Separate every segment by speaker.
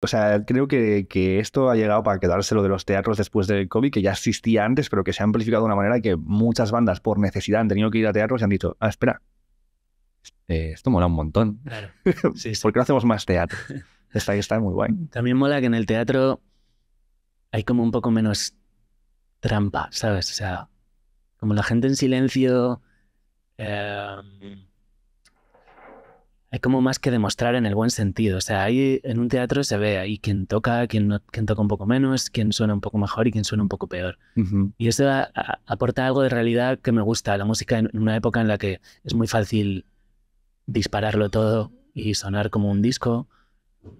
Speaker 1: O sea, creo que, esto ha llegado para quedarse lo de los teatros después del COVID, que ya existía antes, pero que se ha amplificado de una manera que muchas bandas por necesidad han tenido que ir a teatros y han dicho, ah, espera, eh, esto mola un montón. Claro. Sí, ¿Por qué no hacemos más teatro? Está, está muy guay.
Speaker 2: También mola que en el teatro hay como un poco menos trampa, ¿sabes? O sea, como la gente en silencio... Eh, hay como más que demostrar en el buen sentido. O sea, ahí en un teatro se ve ahí quién toca, quién, toca un poco menos, quién suena un poco mejor y quién suena un poco peor. Y eso aporta algo de realidad que me gusta. La música en, una época en la que es muy fácil dispararlo todo y sonar como un disco.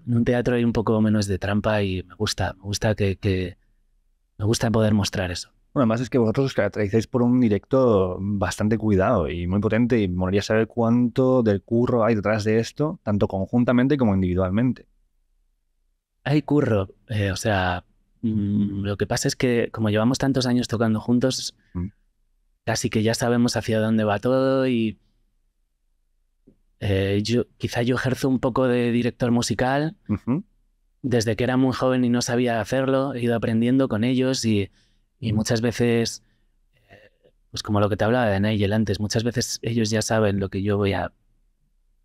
Speaker 2: En un teatro hay un poco menos de trampa y me gusta, me gusta que me gusta poder mostrar eso además
Speaker 1: es que vosotros os caracterizáis por un directo bastante cuidado y muy potente y me molaría saber cuánto del curro hay detrás de esto, tanto conjuntamente como individualmente.
Speaker 2: Hay curro, eh, o sea, mm, lo que pasa es que como llevamos tantos años tocando juntos, mm. casi que ya sabemos hacia dónde va todo y eh, yo, quizá yo ejerzo un poco de director musical. Desde que era muy joven y no sabía hacerlo, he ido aprendiendo con ellos y y muchas veces, eh, pues como lo que te hablaba de Nigel antes, muchas veces ellos ya saben lo que yo voy a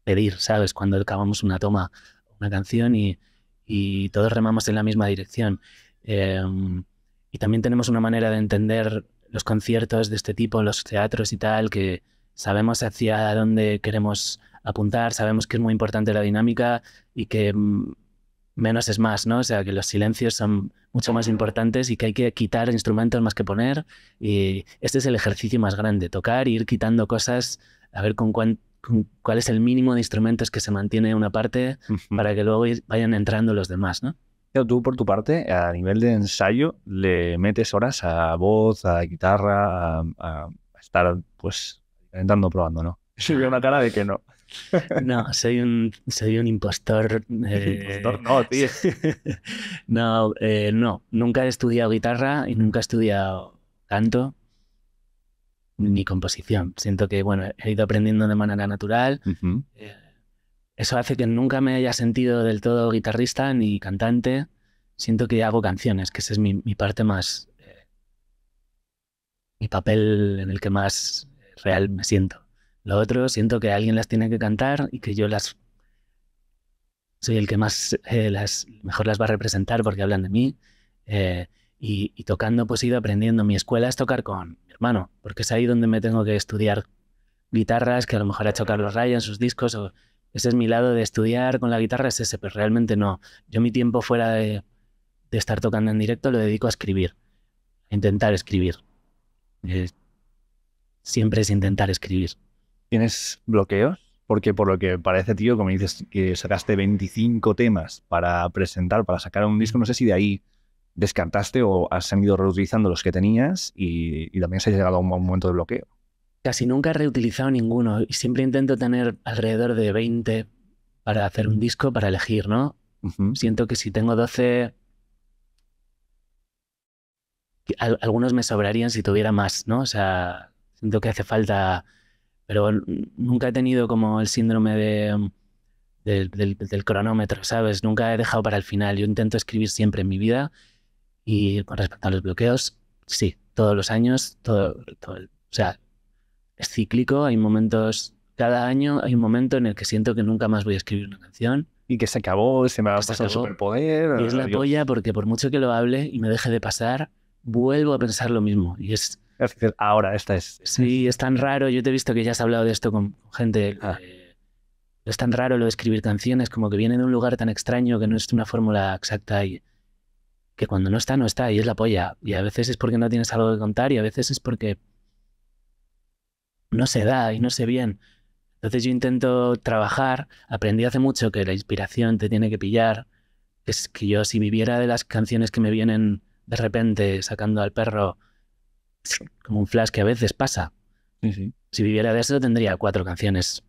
Speaker 2: pedir, ¿sabes? Cuando acabamos una toma, una canción y, y todos remamos en la misma dirección. Em, y también tenemos una manera de entender los conciertos de este tipo, los teatros y tal, que sabemos hacia dónde queremos apuntar, sabemos que es muy importante la dinámica y que mm, menos es más, ¿no? O sea, que los silencios son mucho más importantes y que hay que quitar instrumentos más que poner. Y este es el ejercicio más grande, tocar, ir quitando cosas, a ver con, cuál es el mínimo de instrumentos que se mantiene una parte para que luego vayan entrando los demás, ¿no? Tú, por tu parte, a
Speaker 1: nivel de ensayo,
Speaker 2: le metes horas a voz,
Speaker 1: a guitarra, a, estar, pues, intentando probando, ¿no?
Speaker 2: Se una cara de que no. No, soy un, soy un impostor. Eh, impostor, no, tío. no, eh, no, nunca he estudiado guitarra y nunca he estudiado canto ni composición. Siento que, bueno, he ido aprendiendo de manera natural. Eh, eso hace que nunca me haya sentido del todo guitarrista ni cantante. Siento que hago canciones, que esa es mi parte más... mi papel en el que más real me siento. Lo otro, siento que alguien las tiene que cantar y que yo las... Soy el que más eh, las, mejor las va a representar porque hablan de mí. Eh, y, tocando, pues he ido aprendiendo. Mi escuela es tocar con mi hermano, porque es ahí donde me tengo que estudiar guitarras, que a lo mejor ha hecho Carlos Raya en sus discos. O, ese es mi lado de estudiar con la guitarra, es ese, pero realmente no. Yo mi tiempo fuera de, estar tocando en directo lo dedico a escribir, a intentar escribir. Eh, siempre es intentar escribir. ¿Tienes bloqueos?
Speaker 1: Porque por lo que parece, tío, como dices que sacaste 25 temas para presentar, para sacar un disco, no sé si de ahí descartaste o has ido reutilizando los que tenías
Speaker 2: y,
Speaker 1: también se ha llegado a un, momento de bloqueo.
Speaker 2: Casi nunca he reutilizado ninguno y siempre intento tener alrededor de 20 para hacer un disco, para elegir, ¿no? Siento que si tengo 12, algunos me sobrarían si tuviera más, ¿no? O sea, siento que hace falta pero nunca he tenido como el síndrome de, del, cronómetro, ¿sabes? Nunca he dejado para el final. Yo intento escribir siempre en mi vida y con respecto a los bloqueos, sí, todos los años, todo, todo o sea, es cíclico, hay momentos, cada año hay un momento en el que siento que nunca más voy a escribir una canción. Y que se acabó, se me va a pasar el superpoder. Y es la polla porque por mucho que lo hable y me deje de pasar, vuelvo a pensar lo mismo. Y es, ahora esta es. Sí, es tan raro. Yo te he visto que ya has hablado de esto con gente. Eh, ah. es tan raro lo de escribir canciones, como que viene de un lugar tan extraño que no es una fórmula exacta y que cuando no está, no está y es la polla. Y a veces es porque no tienes algo que contar y a veces es porque no se da y no sé bien. Entonces yo intento trabajar. Aprendí hace mucho que la inspiración te tiene que pillar. Es que yo si viviera de las canciones que me vienen de repente sacando al perro como un flash que a veces pasa. Si viviera de eso tendría cuatro canciones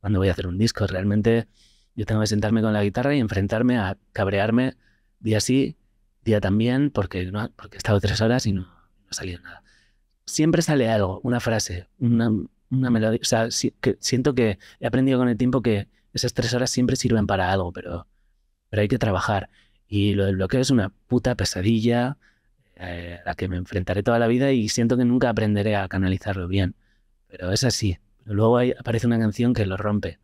Speaker 2: cuando voy a hacer un disco. Realmente yo tengo que sentarme con la guitarra y enfrentarme a cabrearme día sí, día también, porque, porque he estado tres horas y no, ha salido nada. Siempre sale algo, una frase, una, melodía. O sea, siento que he aprendido con el tiempo que esas tres horas siempre sirven para algo, pero, pero hay que trabajar. Y lo del bloqueo es una puta pesadilla. Eh, a la que me enfrentaré toda la vida y siento que nunca aprenderé a canalizarlo bien. Pero es así. Luego aparece una canción que lo rompe.